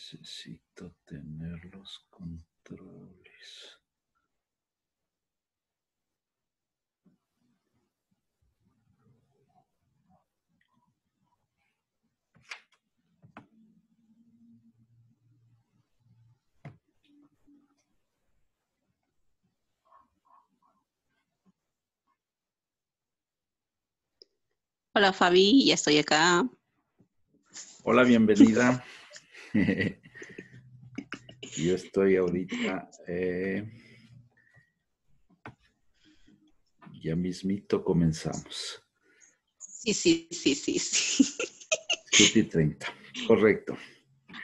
Necesito tener los controles. Hola Fabi, ya estoy acá. Hola, bienvenida. Yo estoy ahorita eh, ya mismito comenzamos. Sí, sí, sí, sí, sí. 7 y 30, correcto.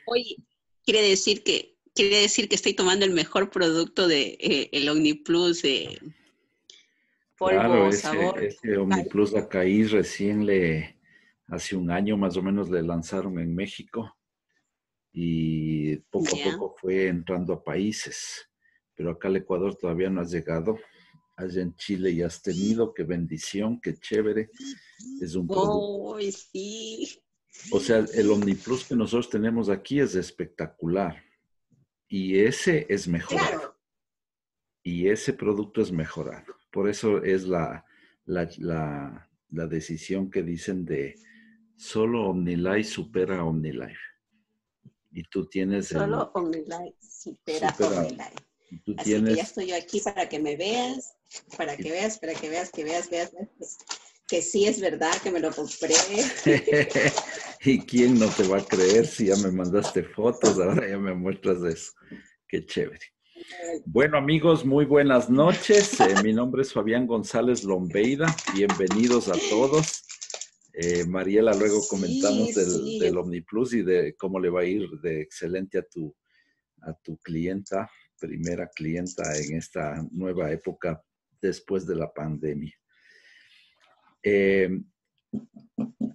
Oye, quiere decir que quiere decir que estoy tomando el mejor producto de eh, el OmniPlus de eh, polvo, claro, ese, sabor. Plus OmniPlus recién le hace un año más o menos le lanzaron en México y poco a poco fue entrando a países, pero acá al Ecuador todavía no has llegado. Allá en Chile ya has tenido, qué bendición, qué chévere. Es un oh, sí. O sea, el Omniplus que nosotros tenemos aquí es espectacular. Y ese es mejorado. Y ese producto es mejorado. Por eso es la, decisión que dicen de solo OmniLife supera OmniLife. Y tú tienes... Solo el, online, supera, supera. online. Y Así ya estoy yo aquí para que me veas, para que veas, para que veas, que veas, veas, pues, que sí es verdad que me lo compré. ¿Y quién no te va a creer si ya me mandaste fotos? Ahora ya me muestras eso. Qué chévere. Bueno amigos, muy buenas noches. Eh, mi nombre es Fabián González Lombeida. Bienvenidos a todos. Eh, Mariela, luego comentamos del, OmniPlus y de cómo le va a ir de excelente a tu, a tu clienta, primera clienta en esta nueva época después de la pandemia. Em,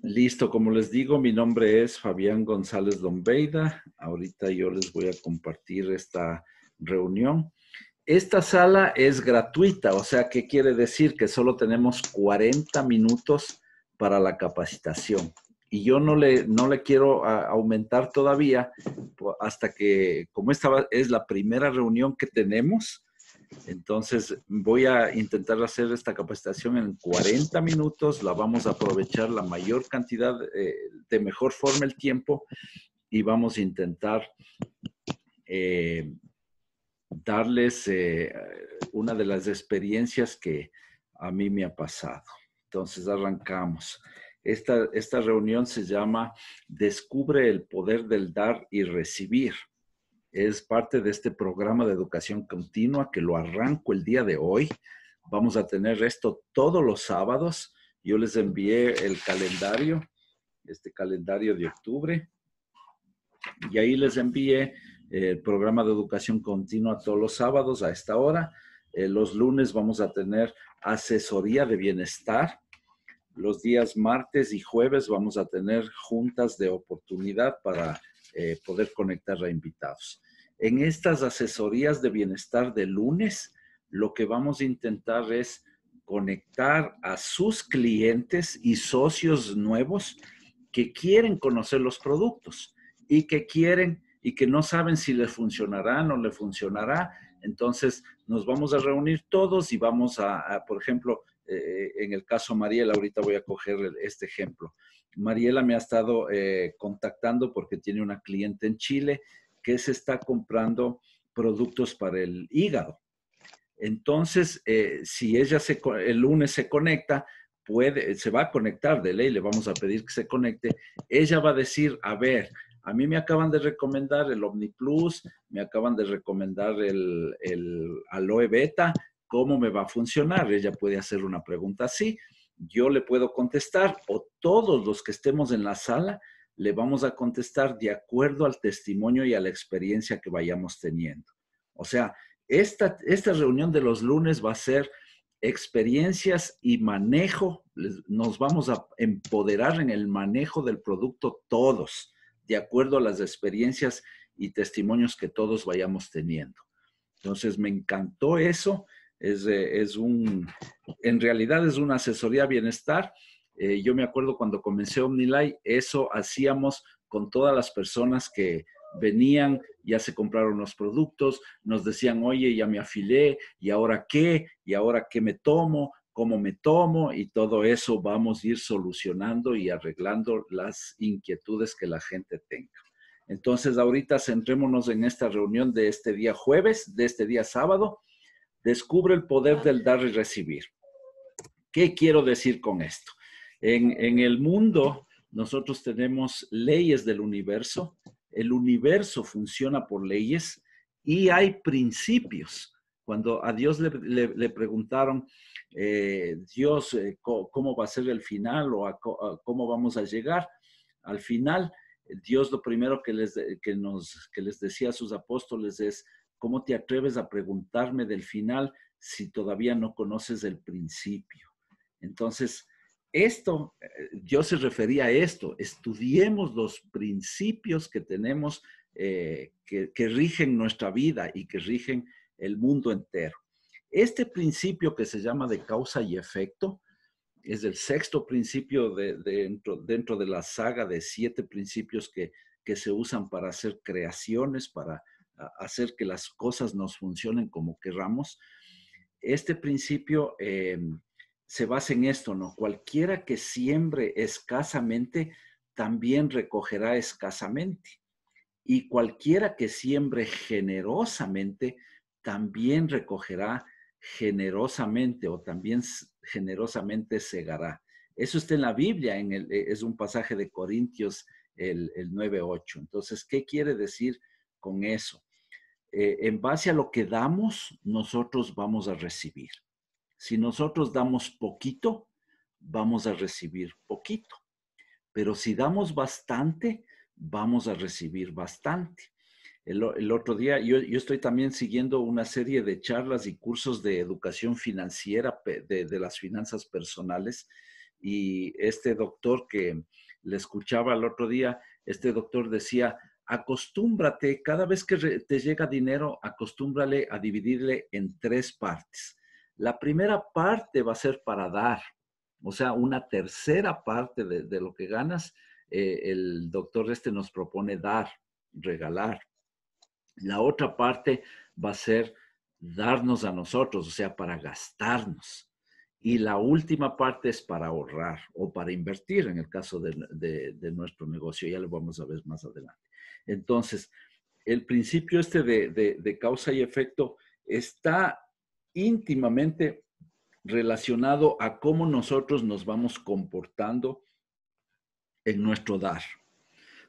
listo, como les digo, mi nombre es Fabián González Dombeida. Ahorita yo les voy a compartir esta reunión. Esta sala es gratuita, o sea, ¿qué quiere decir? Que solo tenemos 40 minutos para la capacitación. Y yo no le, no le quiero aumentar todavía hasta que, como esta es la primera reunión que tenemos, entonces voy a intentar hacer esta capacitación en 40 minutos, la vamos a aprovechar la mayor cantidad, eh, de mejor forma el tiempo y vamos a intentar eh, darles eh, una de las experiencias que a mí me ha pasado. Entonces arrancamos. Esta, esta reunión se llama Descubre el poder del dar y recibir. Es parte de este programa de educación continua que lo arranco el día de hoy. Vamos a tener esto todos los sábados. Yo les envié el calendario, este calendario de octubre. Y ahí les envié eh, el programa de educación continua todos los sábados a esta hora. Eh, los lunes vamos a tener asesoría de bienestar. Los días martes y jueves vamos a tener juntas de oportunidad para eh, poder conectar a invitados. En estas asesorías de bienestar de lunes, lo que vamos a intentar es conectar a sus clientes y socios nuevos que quieren conocer los productos y que quieren y que no saben si les funcionará o no le funcionará entonces, nos vamos a reunir todos y vamos a, por ejemplo, eh, eh, en el caso Mariela, ahorita voy a coger este ejemplo. Mariela me ha estado eh, contactando porque tiene una cliente en Chile que se está comprando productos para el hígado. Entonces, si ella el lunes se conecta, puede, se va a conectar de ley, le vamos a pedir que se conecte, ella va a decir, a ver, a mí me acaban de recomendar el OmniPlus, me acaban de recomendar el, el Aloe Beta, ¿cómo me va a funcionar? Ella puede hacer una pregunta así, yo le puedo contestar o todos los que estemos en la sala le vamos a contestar de acuerdo al testimonio y a la experiencia que vayamos teniendo. O sea, esta, esta reunión de los lunes va a ser experiencias y manejo, nos vamos a empoderar en el manejo del producto todos de acuerdo a las experiencias y testimonios que todos vayamos teniendo. Entonces, me encantó eso. Es, eh, un, en realidad es una asesoría bienestar. Eh, yo me acuerdo cuando comencé OmniLife, eso hacíamos con todas las personas que venían, ya se compraron los productos, nos decían, oye, ya me afilé, ¿y ahora qué? ¿Y ahora qué me tomo? cómo me tomo y todo eso vamos a ir solucionando y arreglando las inquietudes que la gente tenga. Entonces, ahorita centrémonos en esta reunión de este día jueves, de este día sábado. Descubre el poder del dar y recibir. ¿Qué quiero decir con esto? En, en el mundo, nosotros tenemos leyes del universo. El universo funciona por leyes y hay principios cuando a Dios le, preguntaron, eh, Dios, eh, ¿cómo va a ser el final o cómo vamos a llegar al final? Dios lo primero que les, nos, que les decía a sus apóstoles es, ¿cómo te atreves a preguntarme del final si todavía no conoces el principio? Entonces, esto, Dios eh, se refería a esto, estudiemos los principios que tenemos que, que, rigen nuestra vida y que rigen el mundo entero. Este principio que se llama de causa y efecto es el sexto principio dentro, dentro, de la saga de siete principios que, que se usan para hacer creaciones, para hacer que las cosas nos funcionen como querramos. Este principio em, se basa en esto, ¿no? Cualquiera que siembre escasamente, también recogerá escasamente. Y cualquiera que siembre generosamente, también recogerá generosamente o también generosamente segará. Eso está en la Biblia, en el, eh, es un pasaje de Corintios el, el 9.8. Entonces, ¿qué quiere decir con eso? Eh, en base a lo que damos, nosotros vamos a recibir. Si nosotros damos poquito, vamos a recibir poquito. Pero si damos bastante, vamos a recibir bastante. El, otro día, yo, estoy también siguiendo una serie de charlas y cursos de educación financiera de, las finanzas personales y este doctor que le escuchaba el otro día, este doctor decía, acostúmbrate, cada vez que te llega dinero, acostúmbrale a dividirle en tres partes. La primera parte va a ser para dar, o sea, una tercera parte de, lo que ganas, eh, el doctor este nos propone dar, regalar. La otra parte va a ser darnos a nosotros, o sea, para gastarnos. Y la última parte es para ahorrar o para invertir en el caso de, nuestro negocio. Ya lo vamos a ver más adelante. Entonces, el principio este de, de causa y efecto está íntimamente relacionado a cómo nosotros nos vamos comportando en nuestro dar.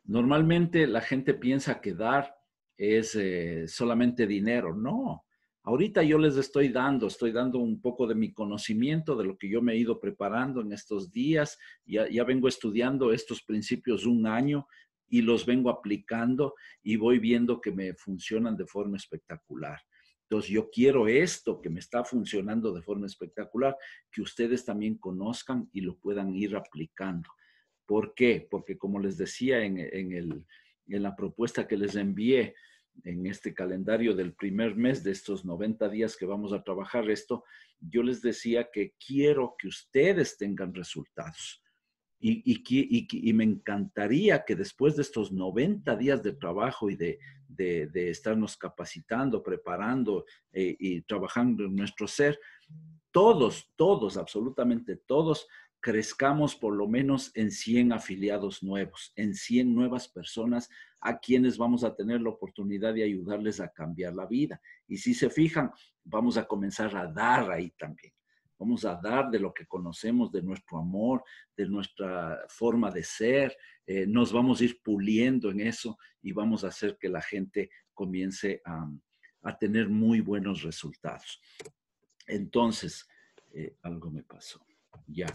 Normalmente la gente piensa que dar es eh, solamente dinero. No, ahorita yo les estoy dando, estoy dando un poco de mi conocimiento, de lo que yo me he ido preparando en estos días. Ya, ya vengo estudiando estos principios un año y los vengo aplicando y voy viendo que me funcionan de forma espectacular. Entonces, yo quiero esto que me está funcionando de forma espectacular, que ustedes también conozcan y lo puedan ir aplicando. ¿Por qué? Porque como les decía en el, en la propuesta que les envié en este calendario del primer mes de estos 90 días que vamos a trabajar esto, yo les decía que quiero que ustedes tengan resultados. Y, y, me encantaría que después de estos 90 días de trabajo y de, estarnos capacitando, preparando eh, y trabajando en nuestro ser, todos, todos, absolutamente todos, crezcamos por lo menos en 100 afiliados nuevos, en 100 nuevas personas a quienes vamos a tener la oportunidad de ayudarles a cambiar la vida. Y si se fijan, vamos a comenzar a dar ahí también. Vamos a dar de lo que conocemos, de nuestro amor, de nuestra forma de ser. Eh, nos vamos a ir puliendo en eso y vamos a hacer que la gente comience a, tener muy buenos resultados. Entonces, eh, algo me pasó. Ya.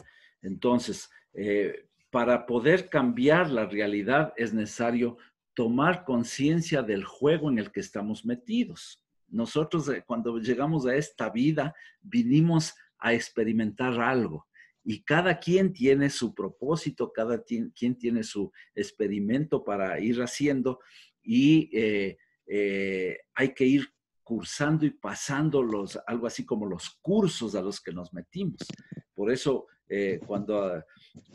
Entonces, eh, para poder cambiar la realidad es necesario tomar conciencia del juego en el que estamos metidos. Nosotros eh, cuando llegamos a esta vida, vinimos a experimentar algo y cada quien tiene su propósito, cada quien tiene su experimento para ir haciendo y eh, hay que ir cursando y pasando algo así como los cursos a los que nos metimos. Por eso eh, cuando,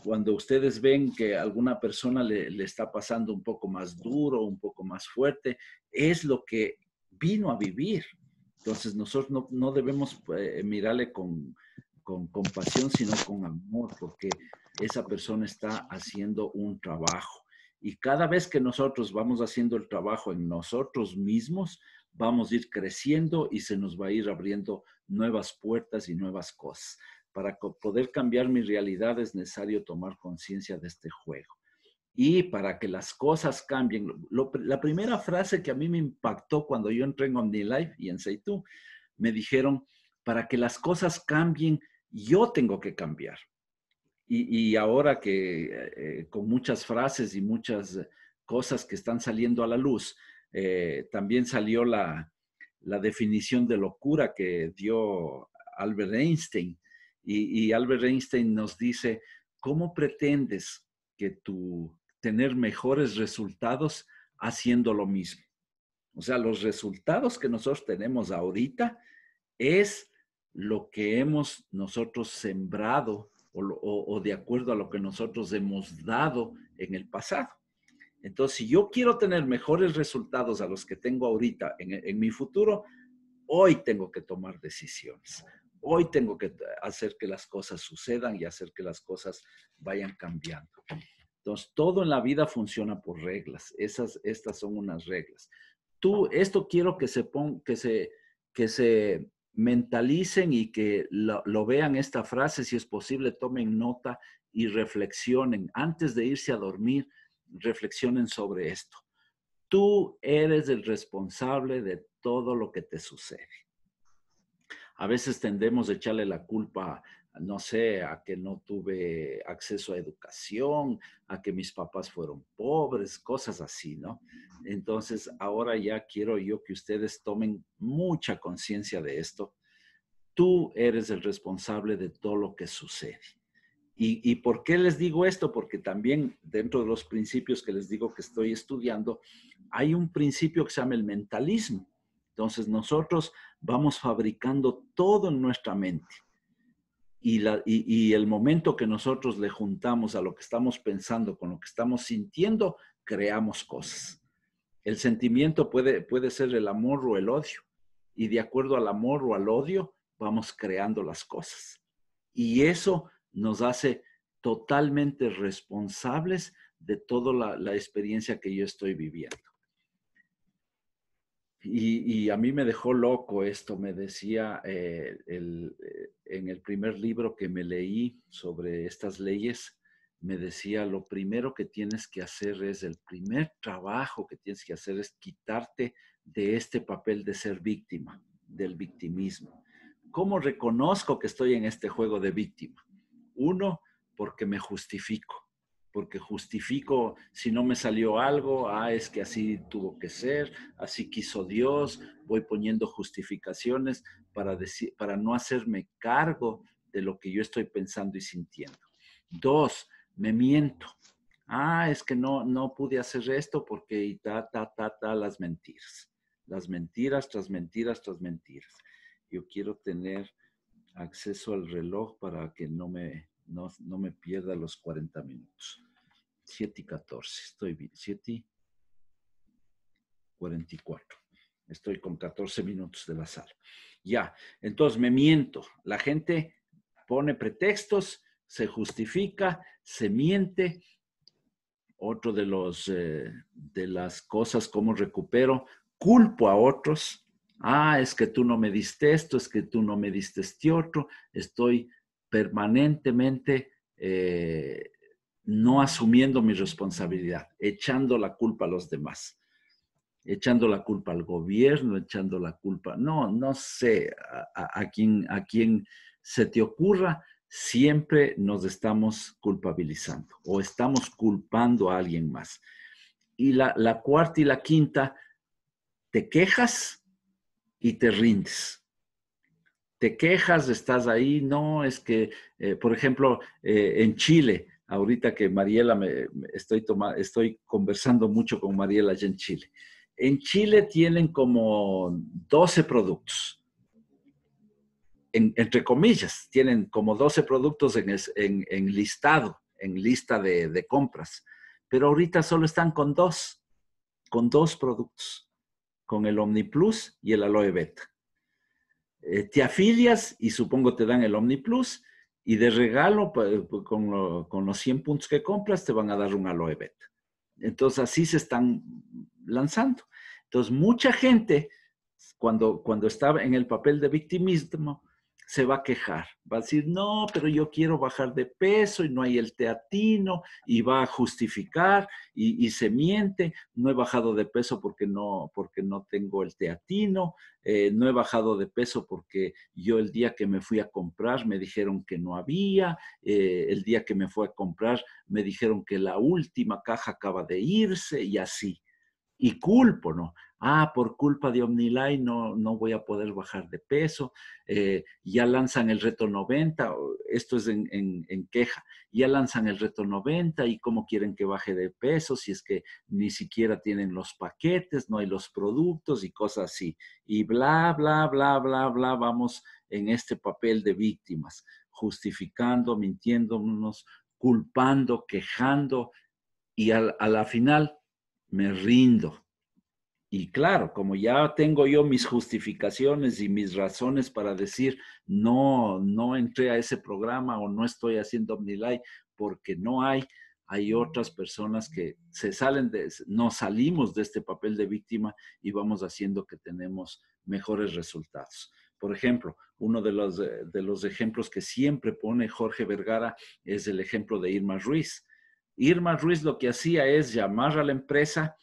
cuando ustedes ven que alguna persona le, está pasando un poco más duro, un poco más fuerte, es lo que vino a vivir. Entonces nosotros no, no debemos eh, mirarle con, con compasión, sino con amor, porque esa persona está haciendo un trabajo. Y cada vez que nosotros vamos haciendo el trabajo en nosotros mismos, vamos a ir creciendo y se nos va a ir abriendo nuevas puertas y nuevas cosas. Para poder cambiar mi realidad es necesario tomar conciencia de este juego. Y para que las cosas cambien, la primera frase que a mí me impactó cuando yo entré en OmniLife y en Seitu, me dijeron, para que las cosas cambien, yo tengo que cambiar. Y, ahora que eh, eh, con muchas frases y muchas cosas que están saliendo a la luz, eh, también salió la, la definición de locura que dio Albert Einstein, y, Albert Einstein nos dice, ¿cómo pretendes que tú tener mejores resultados haciendo lo mismo? O sea, los resultados que nosotros tenemos ahorita es lo que hemos nosotros sembrado o, o, de acuerdo a lo que nosotros hemos dado en el pasado. Entonces, si yo quiero tener mejores resultados a los que tengo ahorita en, en mi futuro, hoy tengo que tomar decisiones. Hoy tengo que hacer que las cosas sucedan y hacer que las cosas vayan cambiando. Entonces, todo en la vida funciona por reglas. estas son unas reglas. Tú, esto quiero que se, que se, que se mentalicen y que lo vean esta frase, si es posible, tomen nota y reflexionen. Antes de irse a dormir, reflexionen sobre esto. Tú eres el responsable de todo lo que te sucede. A veces tendemos a echarle la culpa, no sé, a que no tuve acceso a educación, a que mis papás fueron pobres, cosas así, ¿no? Entonces, ahora ya quiero yo que ustedes tomen mucha conciencia de esto. Tú eres el responsable de todo lo que sucede. ¿Y, por qué les digo esto? Porque también dentro de los principios que les digo que estoy estudiando, hay un principio que se llama el mentalismo. Entonces nosotros vamos fabricando todo en nuestra mente. Y, el momento que nosotros le juntamos a lo que estamos pensando con lo que estamos sintiendo, creamos cosas. El sentimiento puede, puede ser el amor o el odio. Y de acuerdo al amor o al odio, vamos creando las cosas. Y eso nos hace totalmente responsables de toda la experiencia que yo estoy viviendo. Y, a mí me dejó loco esto, me decía eh, eh, en el primer libro que me leí sobre estas leyes, me decía, lo primero que tienes que hacer es, el primer trabajo que tienes que hacer es quitarte de este papel de ser víctima, del victimismo. ¿Cómo reconozco que estoy en este juego de víctima? Uno, porque me justifico porque justifico si no me salió algo, ah, es que así tuvo que ser, así quiso Dios, voy poniendo justificaciones para, decir, para no hacerme cargo de lo que yo estoy pensando y sintiendo. Dos, me miento. Ah, es que no, no pude hacer esto porque y ta, ta, ta, ta, las mentiras. Las mentiras tras mentiras tras mentiras. Yo quiero tener acceso al reloj para que no me no, me pierda los 40 minutos. 7 y 14, estoy bien. 7 y 44. Estoy con 14 minutos de la sala. Ya, entonces me miento. La gente pone pretextos, se justifica, se miente. Otro de, los, eh, de las cosas, como recupero, culpo a otros. Ah, es que tú no me diste esto, es que tú no me diste este otro. Estoy permanentemente eh, no asumiendo mi responsabilidad, echando la culpa a los demás, echando la culpa al gobierno, echando la culpa, no, no sé a, quién, a se te ocurra, siempre nos estamos culpabilizando o estamos culpando a alguien más. Y la cuarta y la quinta, te quejas y te rindes te quejas, estás ahí, no, es que, eh, por ejemplo, eh, en Chile, ahorita que Mariela, me, estoy, estoy conversando mucho con Mariela allá en Chile. En Chile tienen como 12 productos, entre comillas, tienen como 12 productos en, listado, en lista de, compras, pero ahorita solo están con dos, con dos productos, con el OmniPlus y el Aloe Beta. Eh, te afilias y supongo te dan el Omni Plus y de regalo eh, pues, con, los 100 puntos que compras te van a dar un aloe Entonces así se están lanzando. Entonces mucha gente cuando, cuando estaba en el papel de victimismo se va a quejar, va a decir, no, pero yo quiero bajar de peso y no hay el teatino y va a justificar y, se miente, no he bajado de peso porque no, porque no tengo el teatino, eh, no he bajado de peso porque yo el día que me fui a comprar me dijeron que no había, eh, el día que me fui a comprar me dijeron que la última caja acaba de irse y así y culpo, ¿no? Ah, por culpa de Omnilay no, no voy a poder bajar de peso, eh, ya lanzan el reto 90, esto es en, queja, ya lanzan el reto 90 y cómo quieren que baje de peso si es que ni siquiera tienen los paquetes, no hay los productos y cosas así. Y bla, bla, bla, bla, bla, vamos en este papel de víctimas, justificando, mintiéndonos, culpando, quejando y a, a la final me rindo. Y claro, como ya tengo yo mis justificaciones y mis razones para decir, no, no entré a ese programa o no estoy haciendo OmniLife, porque no hay, hay otras personas que se salen de, no salimos de este papel de víctima y vamos haciendo que tenemos mejores resultados. Por ejemplo, uno de los, de los ejemplos que siempre pone Jorge Vergara es el ejemplo de Irma Ruiz. Irma Ruiz lo que hacía es llamar a la empresa,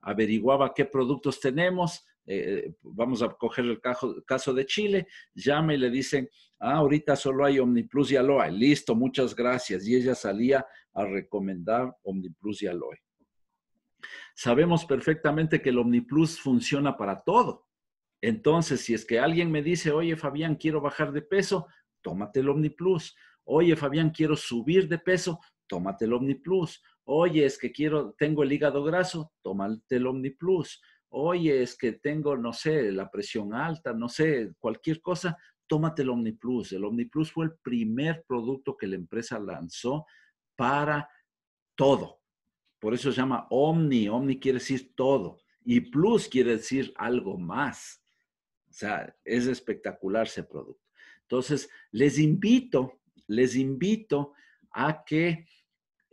averiguaba qué productos tenemos, eh, vamos a coger el caso, de Chile, llama y le dicen, ah, ahorita solo hay OmniPlus y Aloe, listo, muchas gracias. Y ella salía a recomendar OmniPlus y Aloe. Sabemos perfectamente que el OmniPlus funciona para todo. Entonces, si es que alguien me dice, oye, Fabián, quiero bajar de peso, tómate el OmniPlus. Oye, Fabián, quiero subir de peso, tómate el OmniPlus. Oye, es que quiero, tengo el hígado graso, tómate el OmniPlus. Oye, es que tengo, no sé, la presión alta, no sé, cualquier cosa, tómate el OmniPlus. El OmniPlus fue el primer producto que la empresa lanzó para todo. Por eso se llama Omni. Omni quiere decir todo. Y Plus quiere decir algo más. O sea, es espectacular ese producto. Entonces, les invito, les invito a que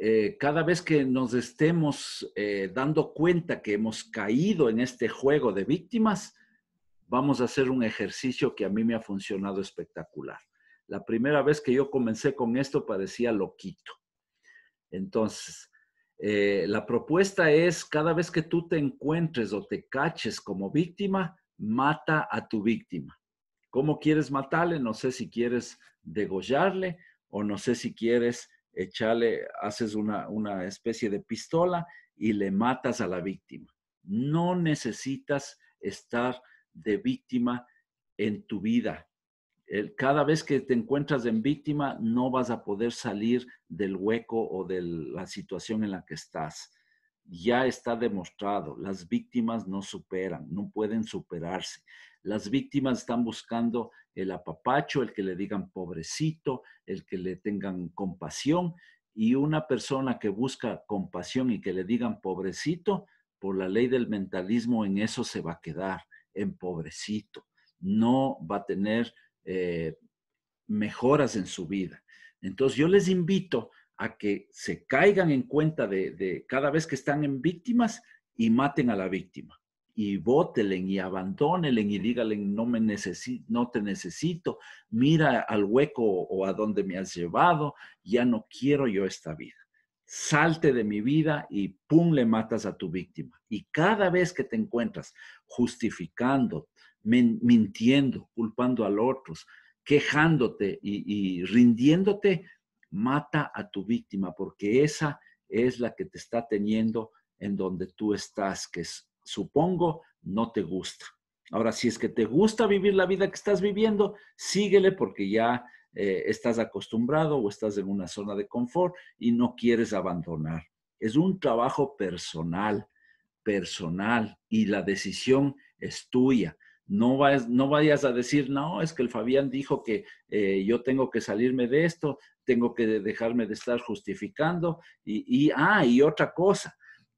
eh, cada vez que nos estemos eh, dando cuenta que hemos caído en este juego de víctimas, vamos a hacer un ejercicio que a mí me ha funcionado espectacular. La primera vez que yo comencé con esto parecía loquito. Entonces, eh, la propuesta es cada vez que tú te encuentres o te caches como víctima, mata a tu víctima. ¿Cómo quieres matarle? No sé si quieres degollarle o no sé si quieres echale, haces una, especie de pistola y le matas a la víctima. No necesitas estar de víctima en tu vida. Cada vez que te encuentras en víctima, no vas a poder salir del hueco o de la situación en la que estás ya está demostrado, las víctimas no superan, no pueden superarse. Las víctimas están buscando el apapacho, el que le digan pobrecito, el que le tengan compasión. Y una persona que busca compasión y que le digan pobrecito, por la ley del mentalismo en eso se va a quedar, en pobrecito. No va a tener eh, mejoras en su vida. Entonces yo les invito a que se caigan en cuenta de, cada vez que están en víctimas y maten a la víctima. Y bótelen y abandonelen y díganle, no, me necesito, no te necesito, mira al hueco o a dónde me has llevado, ya no quiero yo esta vida. Salte de mi vida y pum, le matas a tu víctima. Y cada vez que te encuentras justificando, mintiendo, culpando a los otros, quejándote y rindiéndote, mata a tu víctima, porque esa es la que te está teniendo en donde tú estás, que supongo no te gusta. Ahora, si es que te gusta vivir la vida que estás viviendo, síguele porque ya eh, estás acostumbrado o estás en una zona de confort y no quieres abandonar. Es un trabajo personal, personal, y la decisión es tuya. No, vas, no vayas a decir, no, es que el Fabián dijo que eh, yo tengo que salirme de esto, tengo que dejarme de estar justificando. Y, y, ah, y otra cosa,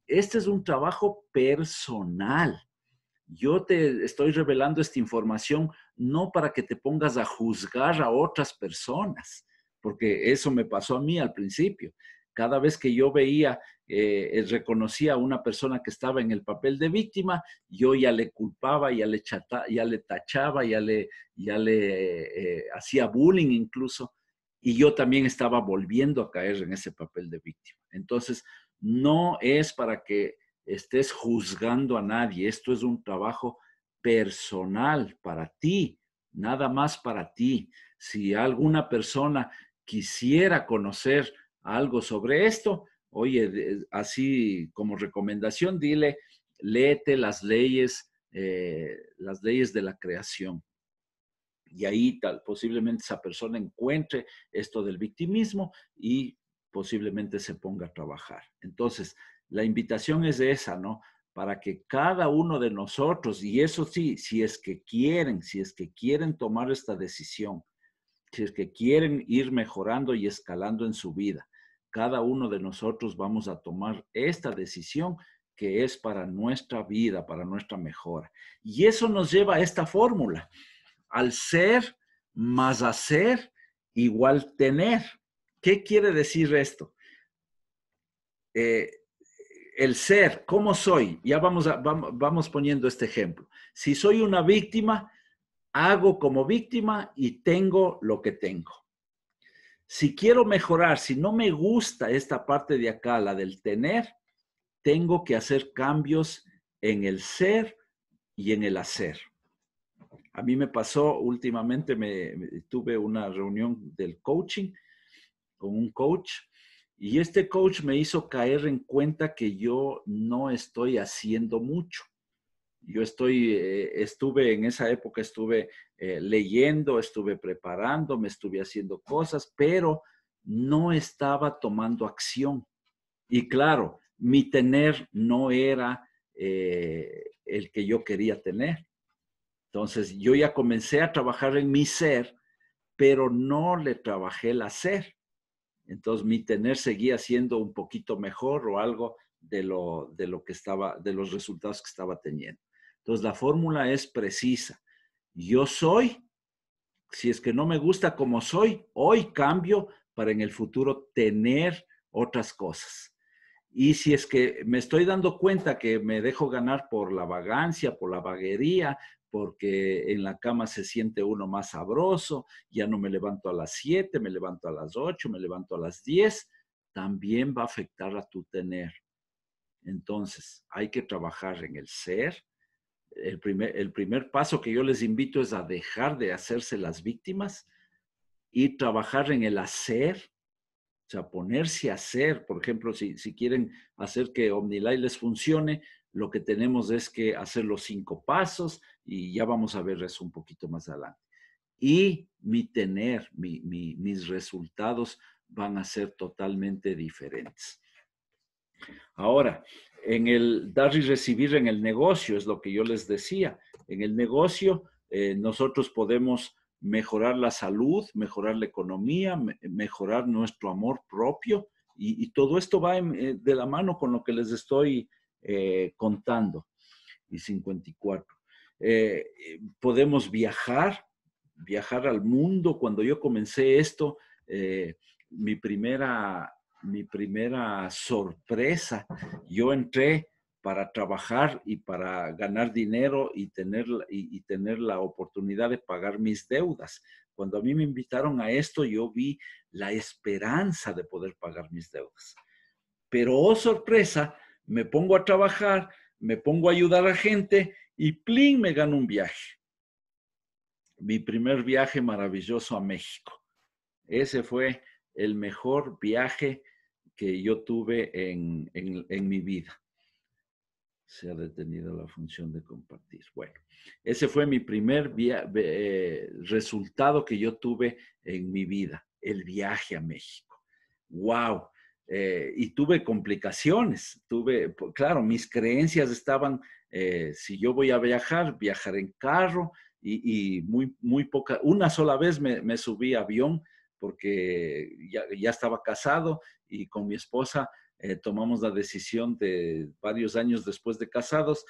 este es un trabajo personal. Yo te estoy revelando esta información no para que te pongas a juzgar a otras personas, porque eso me pasó a mí al principio. Cada vez que yo veía, eh, eh, reconocía a una persona que estaba en el papel de víctima, yo ya le culpaba, ya le, ya le tachaba, ya le, ya le eh, hacía bullying incluso y yo también estaba volviendo a caer en ese papel de víctima. Entonces, no es para que estés juzgando a nadie, esto es un trabajo personal para ti, nada más para ti. Si alguna persona quisiera conocer algo sobre esto, oye, así como recomendación, dile, léete las leyes, eh, las leyes de la creación y ahí tal, posiblemente esa persona encuentre esto del victimismo y posiblemente se ponga a trabajar. Entonces, la invitación es esa, ¿no? Para que cada uno de nosotros, y eso sí, si es que quieren, si es que quieren tomar esta decisión, si es que quieren ir mejorando y escalando en su vida, cada uno de nosotros vamos a tomar esta decisión que es para nuestra vida, para nuestra mejora. Y eso nos lleva a esta fórmula al ser más hacer igual tener. ¿Qué quiere decir esto? Eh, el ser, ¿cómo soy? Ya vamos, vamos, vamos poniendo este ejemplo. Si soy una víctima, hago como víctima y tengo lo que tengo. Si quiero mejorar, si no me gusta esta parte de acá, la del tener, tengo que hacer cambios en el ser y en el hacer. A mí me pasó últimamente, me, tuve una reunión del coaching con un coach y este coach me hizo caer en cuenta que yo no estoy haciendo mucho. Yo estoy, eh, estuve en esa época, estuve eh, leyendo, estuve preparando, me estuve haciendo cosas, pero no estaba tomando acción. Y claro, mi tener no era eh, el que yo quería tener. Entonces, yo ya comencé a trabajar en mi ser, pero no le trabajé el hacer. Entonces, mi tener seguía siendo un poquito mejor o algo de lo, de lo que estaba, de los resultados que estaba teniendo. Entonces, la fórmula es precisa. Yo soy, si es que no me gusta como soy, hoy cambio para en el futuro tener otras cosas. Y si es que me estoy dando cuenta que me dejo ganar por la vagancia, por la vaguería, porque en la cama se siente uno más sabroso, ya no me levanto a las 7, me levanto a las 8, me levanto a las 10, también va a afectar a tu tener. Entonces, hay que trabajar en el ser. El primer, el primer paso que yo les invito es a dejar de hacerse las víctimas y trabajar en el hacer, o sea, ponerse a hacer. Por ejemplo, si, si quieren hacer que OmniLife les funcione, lo que tenemos es que hacer los cinco pasos y ya vamos a ver eso un poquito más adelante. Y mi tener, mis resultados van a ser totalmente diferentes. Ahora, en el dar y recibir en el negocio, es lo que yo les decía, en el negocio eh, nosotros podemos mejorar la salud, mejorar la economía, mejorar nuestro amor propio y, todo esto va eh, de la mano con lo que les estoy eh, contando y 54. Eh, podemos viajar, viajar al mundo. Cuando yo comencé esto, eh, mi, primera, mi primera sorpresa, yo entré para trabajar y para ganar dinero y tener, y, y tener la oportunidad de pagar mis deudas. Cuando a mí me invitaron a esto, yo vi la esperanza de poder pagar mis deudas. Pero, oh sorpresa, me pongo a trabajar, me pongo a ayudar a gente y plin, me gano un viaje. Mi primer viaje maravilloso a México. Ese fue el mejor viaje que yo tuve en, mi vida. Se ha detenido la función de compartir. Bueno, ese fue mi primer eh, resultado que yo tuve en mi vida, el viaje a México. ¡Wow! Eh, y tuve complicaciones. Tuve, claro, mis creencias estaban, eh, si yo voy a viajar, viajar en carro y, muy, muy poca, una sola vez me, subí a avión porque ya, estaba casado y con mi esposa eh, tomamos la decisión de varios años después de casados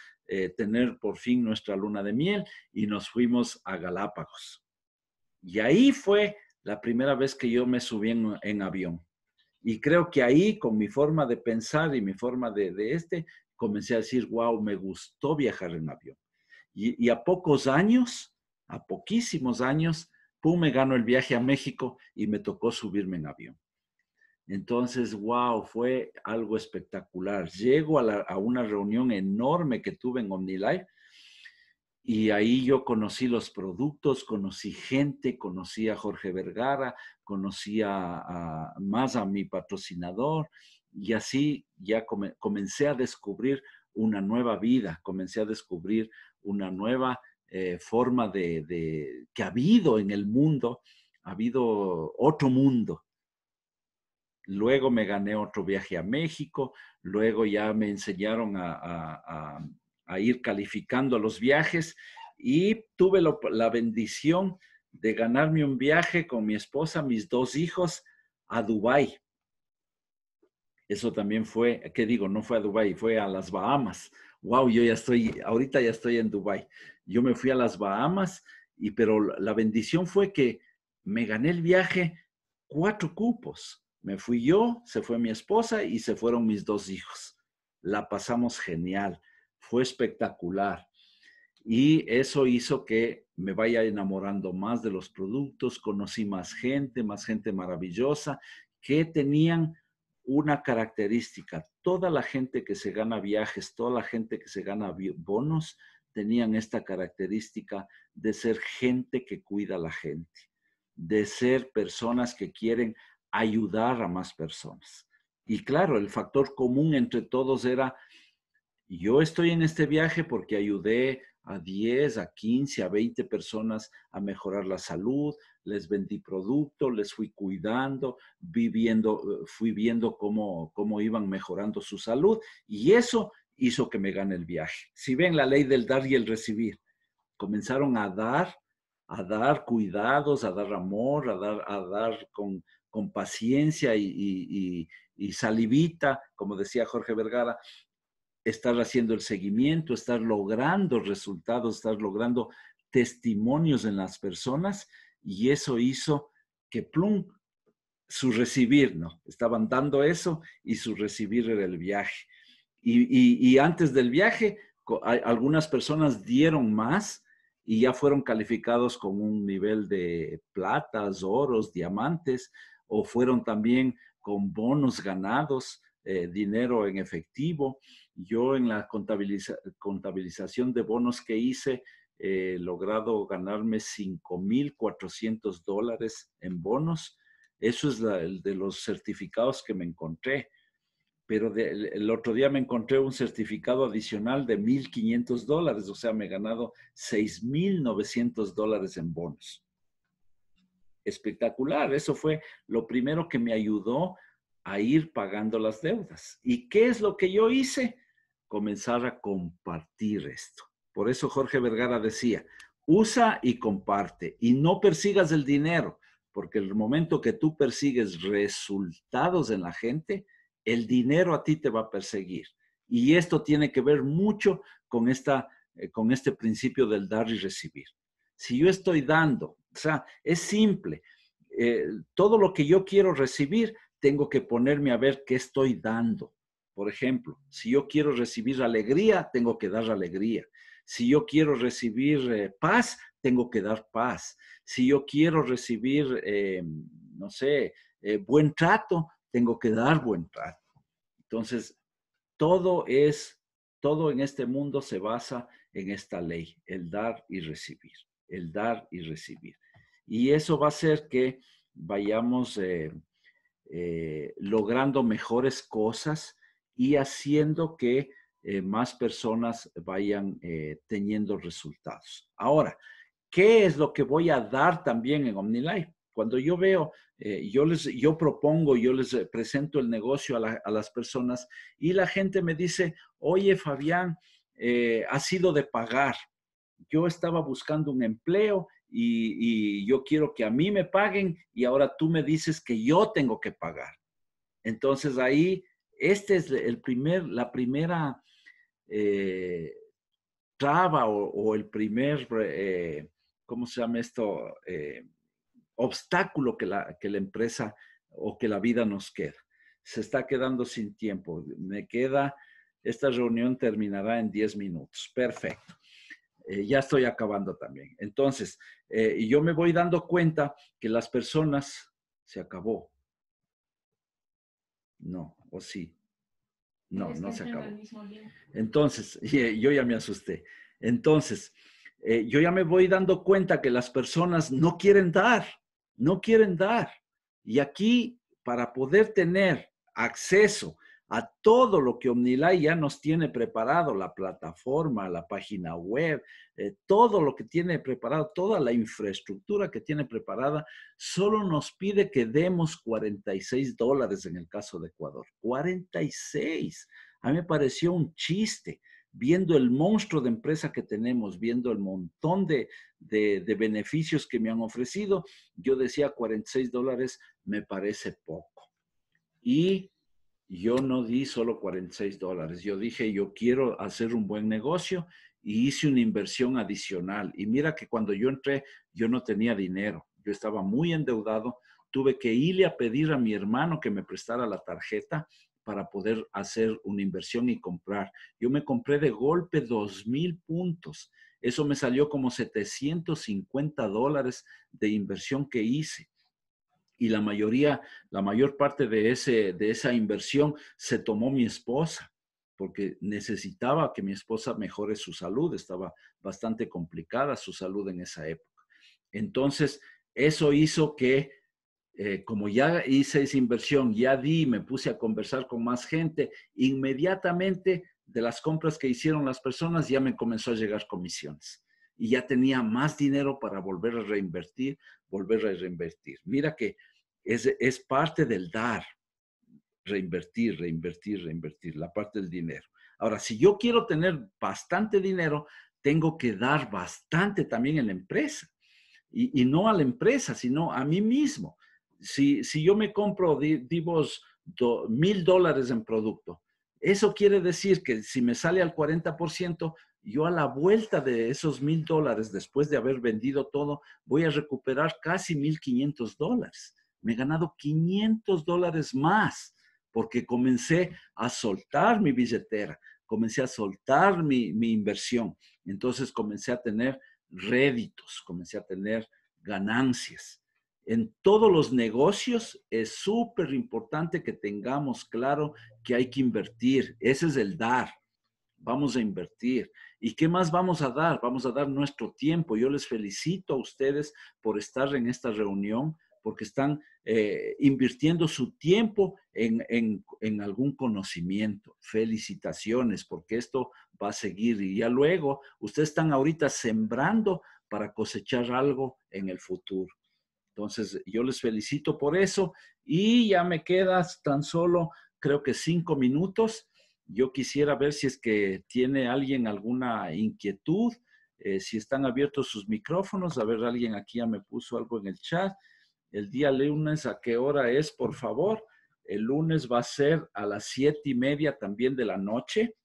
tener por fin nuestra luna de miel y nos fuimos a Galápagos. Y ahí fue la primera vez que yo me subí en avión y creo que ahí, con mi forma de pensar y mi forma de, este, comencé a decir, wow, me gustó viajar en avión. Y, a pocos años, a poquísimos años, pum, me ganó el viaje a México y me tocó subirme en avión. Entonces, wow, fue algo espectacular. Llego a, una reunión enorme que tuve en OmniLife y ahí yo conocí los productos, conocí gente, conocí a Jorge Vergara, conocí a, más a mi patrocinador y así ya comencé a descubrir una nueva vida, comencé a descubrir una nueva eh, forma de, que ha habido en el mundo, ha habido otro mundo. Luego me gané otro viaje a México, luego ya me enseñaron a a ir calificando los viajes y tuve la bendición de ganarme un viaje con mi esposa, mis dos hijos, a Dubái. Eso también fue, ¿qué digo? No fue a Dubái, fue a las Bahamas. Wow, yo ya estoy, ahorita ya estoy en Dubái. Yo me fui a las Bahamas, y, pero la bendición fue que me gané el viaje cuatro cupos. Me fui yo, se fue mi esposa y se fueron mis dos hijos. La pasamos genial fue espectacular. Y eso hizo que me vaya enamorando más de los productos, conocí más gente, más gente maravillosa, que tenían una característica. Toda la gente que se gana viajes, toda la gente que se gana bonos, tenían esta característica de ser gente que cuida a la gente, de ser personas que quieren ayudar a más personas. Y claro, el factor común entre todos era yo estoy en este viaje porque ayudé a 10, a 15, a 20 personas a mejorar la salud, les vendí producto, les fui cuidando, viviendo, fui viendo cómo, cómo iban mejorando su salud y eso hizo que me gane el viaje. Si ven la ley del dar y el recibir, comenzaron a dar, a dar cuidados, a dar amor, a dar, a dar con, paciencia y salivita, como decía Jorge Vergara, estar haciendo el seguimiento, estar logrando resultados, estar logrando testimonios en las personas y eso hizo que plum, su recibir, ¿no? Estaban dando eso y su recibir era el viaje. Y, antes del viaje, algunas personas dieron más y ya fueron calificados con un nivel de platas, oros, diamantes, o fueron también con bonos ganados, eh, dinero en efectivo. Yo en la contabilización de bonos que hice, he logrado ganarme 5.400 dólares en bonos. Eso es el de los certificados que me encontré. Pero el, el, otro día me encontré un certificado adicional de 1.500 dólares, o sea, me he ganado 6.900 dólares en bonos. Espectacular, eso fue lo primero que me ayudó a ir pagando las deudas. ¿Y qué es lo que yo hice? comenzar a compartir esto. Por eso Jorge Vergara decía, usa y comparte y no persigas el dinero, porque el momento que tú persigues resultados en la gente, el dinero a ti te va a perseguir. Y esto tiene que ver mucho con, esta, eh, con este principio del dar y recibir. Si yo estoy dando, o sea, es simple, eh, todo lo que yo quiero recibir, tengo que ponerme a ver qué estoy dando. Por ejemplo, si yo quiero recibir alegría, tengo que dar alegría. Si yo quiero recibir eh, paz, tengo que dar paz. Si yo quiero recibir, eh, no sé, eh, buen trato, tengo que dar buen trato. Entonces, todo es, todo en este mundo se basa en esta ley, el dar y recibir, el dar y recibir. Y eso va a hacer que vayamos logrando mejores cosas, y haciendo que eh, más personas vayan eh, teniendo resultados. Ahora, ¿qué es lo que voy a dar también en OmniLife? Cuando yo veo, eh, yo, les, yo propongo, yo les presento el negocio a, las personas y la gente me dice, oye Fabián, ha sido de pagar. Yo estaba buscando un empleo y, yo quiero que a mí me paguen y ahora tú me dices que yo tengo que pagar. Entonces ahí este es el primer, la primera eh, traba o, el primer, eh, ¿cómo se llama esto? Eh, obstáculo que la, empresa o que la vida nos queda. Se está quedando sin tiempo. Me queda, esta reunión terminará en 10 minutos. Perfecto. ya estoy acabando también. Entonces, yo me voy dando cuenta que las personas se acabó. No, ¿O sí? Pues no, no se acabó. Entonces, yo ya me asusté. Entonces, eh, yo ya me voy dando cuenta que las personas no quieren dar, no quieren dar. Y aquí, para poder tener acceso a todo lo que Omnilay ya nos tiene preparado, la plataforma, la página web, eh, todo lo que tiene preparado, toda la infraestructura que tiene preparada, solo nos pide que demos 46 dólares en el caso de Ecuador. 46. A mí me pareció un chiste viendo el monstruo de empresa que tenemos, viendo el montón de, de beneficios que me han ofrecido, yo decía 46 dólares me parece poco. Y yo no di solo 46 dólares, yo dije, yo quiero hacer un buen negocio y hice una inversión adicional. Y mira que cuando yo entré, yo no tenía dinero, yo estaba muy endeudado, tuve que irle a pedir a mi hermano que me prestara la tarjeta para poder hacer una inversión y comprar. Yo me compré de golpe 2,000 puntos. Eso me salió como 750 dólares de inversión que hice y la mayoría, la mayor parte de, ese, de esa inversión se tomó mi esposa, porque necesitaba que mi esposa mejore su salud, estaba bastante complicada su salud en esa época. Entonces, eso hizo que, eh, como ya hice esa inversión, ya di, me puse a conversar con más gente, inmediatamente de las compras que hicieron las personas ya me comenzó a llegar comisiones y ya tenía más dinero para volver a reinvertir, volver a reinvertir. Mira que es, es parte del dar, reinvertir, reinvertir, reinvertir, la parte del dinero. Ahora, si yo quiero tener bastante dinero, tengo que dar bastante también en la empresa. Y, no a la empresa, sino a mí mismo. Si, si yo me compro, digamos, mil dólares en producto, eso quiere decir que si me sale al 40%, yo a la vuelta de esos mil dólares, después de haber vendido todo, voy a recuperar casi mil quinientos dólares. Me he ganado 500 dólares más porque comencé a soltar mi billetera, comencé a soltar mi, mi inversión. Entonces comencé a tener réditos, comencé a tener ganancias. En todos los negocios es súper importante que tengamos claro que hay que invertir. Ese es el dar. Vamos a invertir. ¿Y qué más vamos a dar? Vamos a dar nuestro tiempo. Yo les felicito a ustedes por estar en esta reunión, porque están eh, invirtiendo su tiempo en, en, algún conocimiento. Felicitaciones, porque esto va a seguir. Y ya luego, ustedes están ahorita sembrando para cosechar algo en el futuro. Entonces, yo les felicito por eso y ya me quedan tan solo, creo que cinco minutos yo quisiera ver si es que tiene alguien alguna inquietud, eh, si están abiertos sus micrófonos. A ver, alguien aquí ya me puso algo en el chat. El día lunes, ¿a qué hora es, por favor? El lunes va a ser a las siete y media también de la noche.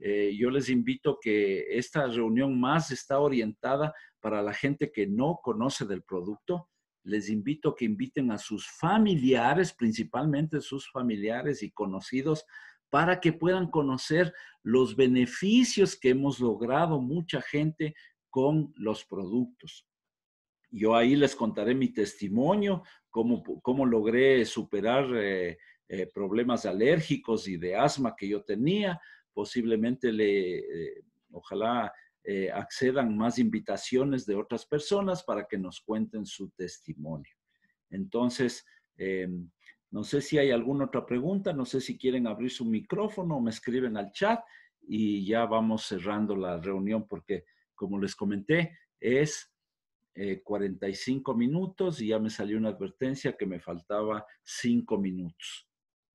Eh, yo les invito que esta reunión más está orientada para la gente que no conoce del producto. Les invito que inviten a sus familiares, principalmente sus familiares y conocidos, para que puedan conocer los beneficios que hemos logrado mucha gente con los productos. Yo ahí les contaré mi testimonio, cómo, cómo logré superar eh, eh, problemas alérgicos y de asma que yo tenía. Posiblemente le, eh, ojalá accedan más invitaciones de otras personas para que nos cuenten su testimonio. Entonces, em, no sé si hay alguna otra pregunta, no sé si quieren abrir su micrófono o me escriben al chat y ya vamos cerrando la reunión porque, como les comenté, es 45 eh, minutos y ya me salió una advertencia que me faltaba 5 minutos.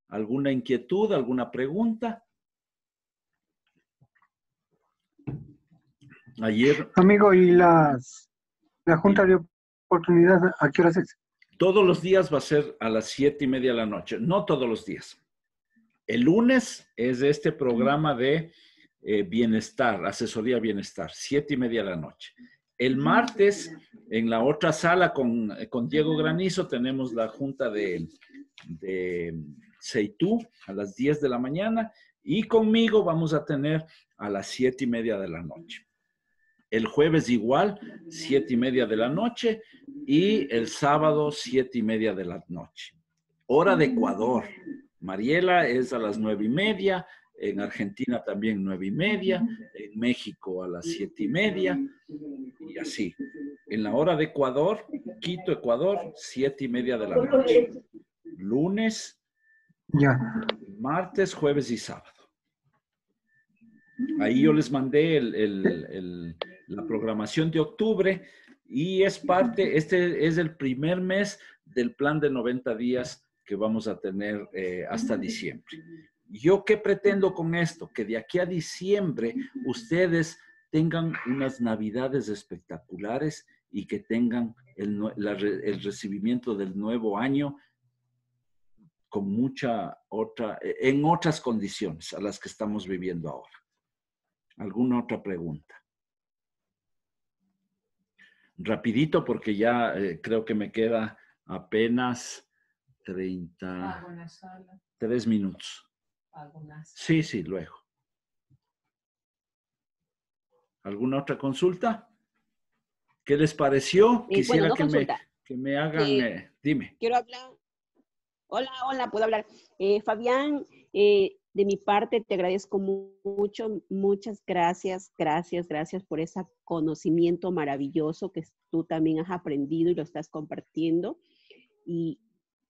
¿Alguna inquietud, alguna pregunta? Ayer. Amigo, ¿y las, la Junta de Oportunidad a qué todos los días va a ser a las siete y media de la noche, no todos los días. El lunes es este programa de eh, bienestar, asesoría bienestar, siete y media de la noche. El martes, en la otra sala con, Diego Granizo, tenemos la junta de, de a las diez de la mañana y conmigo vamos a tener a las siete y media de la noche el jueves igual, siete y media de la noche, y el sábado, siete y media de la noche. Hora de Ecuador. Mariela es a las nueve y media, en Argentina también nueve y media, en México a las siete y media, y así. En la hora de Ecuador, Quito, Ecuador, siete y media de la noche. Lunes, ya. martes, jueves y sábado. Ahí yo les mandé el, el la programación de octubre y es parte, este es el primer mes del plan de 90 días que vamos a tener eh, hasta diciembre. ¿Yo qué pretendo con esto? Que de aquí a diciembre ustedes tengan unas navidades espectaculares y que tengan el, el recibimiento del nuevo año con mucha otra, en otras condiciones a las que estamos viviendo ahora. ¿Alguna otra pregunta? rapidito porque ya eh, creo que me queda apenas 30, tres minutos. Sí, sí, luego. ¿Alguna otra consulta? ¿Qué les pareció? Eh, Quisiera que, me, hagan, eh, dime. Quiero hablar. Hola, hola, puedo hablar. Fabián, eh, de mi parte te agradezco mucho, muchas gracias, gracias, gracias por ese conocimiento maravilloso que tú también has aprendido y lo estás compartiendo. Y,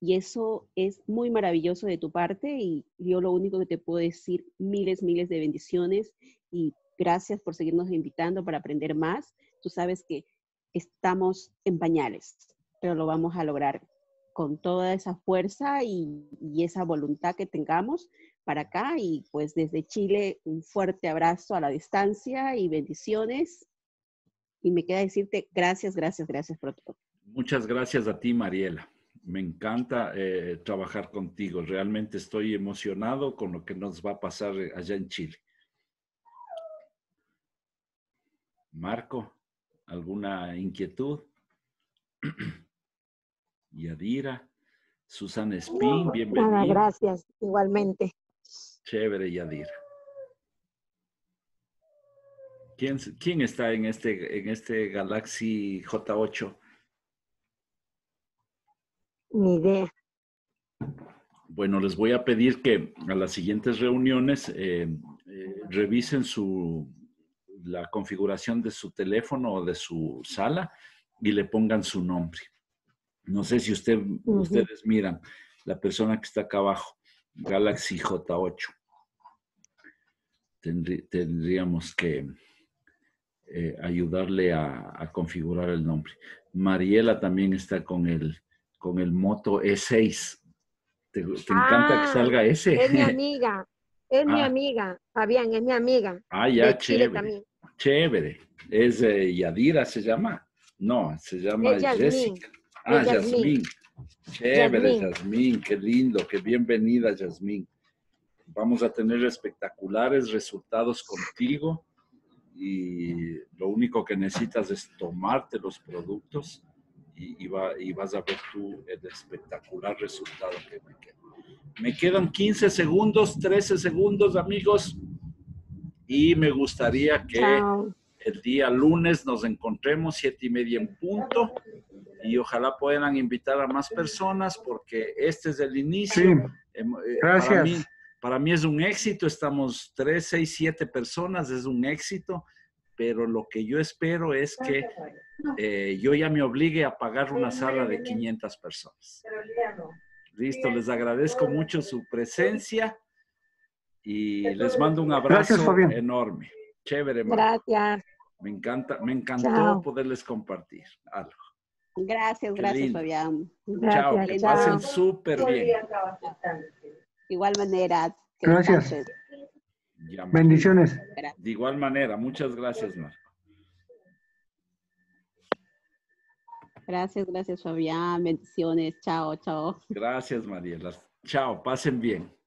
eso es muy maravilloso de tu parte y yo lo único que te puedo decir, miles, miles de bendiciones y gracias por seguirnos invitando para aprender más. Tú sabes que estamos en pañales, pero lo vamos a lograr con toda esa fuerza y, y esa voluntad que tengamos para acá y pues desde Chile un fuerte abrazo a la distancia y bendiciones. Y me queda decirte gracias, gracias, gracias por Muchas gracias a ti, Mariela. Me encanta eh, trabajar contigo. Realmente estoy emocionado con lo que nos va a pasar allá en Chile. Marco, ¿alguna inquietud? Yadira, Susana Espín, bienvenida. gracias, igualmente. Chévere, Yadir. ¿Quién, quién está en este, en este Galaxy J8? Ni idea. Bueno, les voy a pedir que a las siguientes reuniones eh, eh, revisen su, la configuración de su teléfono o de su sala y le pongan su nombre. No sé si usted, ustedes miran la persona que está acá abajo. Galaxy J8. tendríamos que eh, ayudarle a, configurar el nombre. Mariela también está con el, con el Moto E6. ¿Te, encanta que ah, salga ese? Es mi amiga, es mi ah. amiga, Fabián, es mi amiga. Ah, ya, chévere. Chévere. Es Yadira, se llama. No, se llama Jessica. Ah, Yasmín. Chévere, Yasmín, qué lindo, qué bienvenida, Yasmín. Vamos a tener espectaculares resultados contigo y lo único que necesitas es tomarte los productos y, vas a ver tú el espectacular resultado que me queda. Me quedan 15 segundos, 13 segundos, amigos, y me gustaría que el día lunes nos encontremos, siete y media en punto y ojalá puedan invitar a más personas porque este es el inicio. Sí. Em, eh, Gracias. Para mí, es un éxito, estamos 3, 6, 7 personas, es un éxito, pero lo que yo espero es que eh, yo ya me obligue a pagar una sala de 500 personas. Listo, les agradezco mucho su presencia y les mando un abrazo enorme. Chévere, Gracias. Me encanta, me encantó poderles compartir algo. Gracias, gracias, Fabián. Chao, que pasen súper bien. Igual manera. Gracias. Bendiciones. De igual manera, muchas gracias, Marco. Gracias, gracias, Fabián. Bendiciones. Chao, chao. Gracias, Mariela. Chao, pasen bien.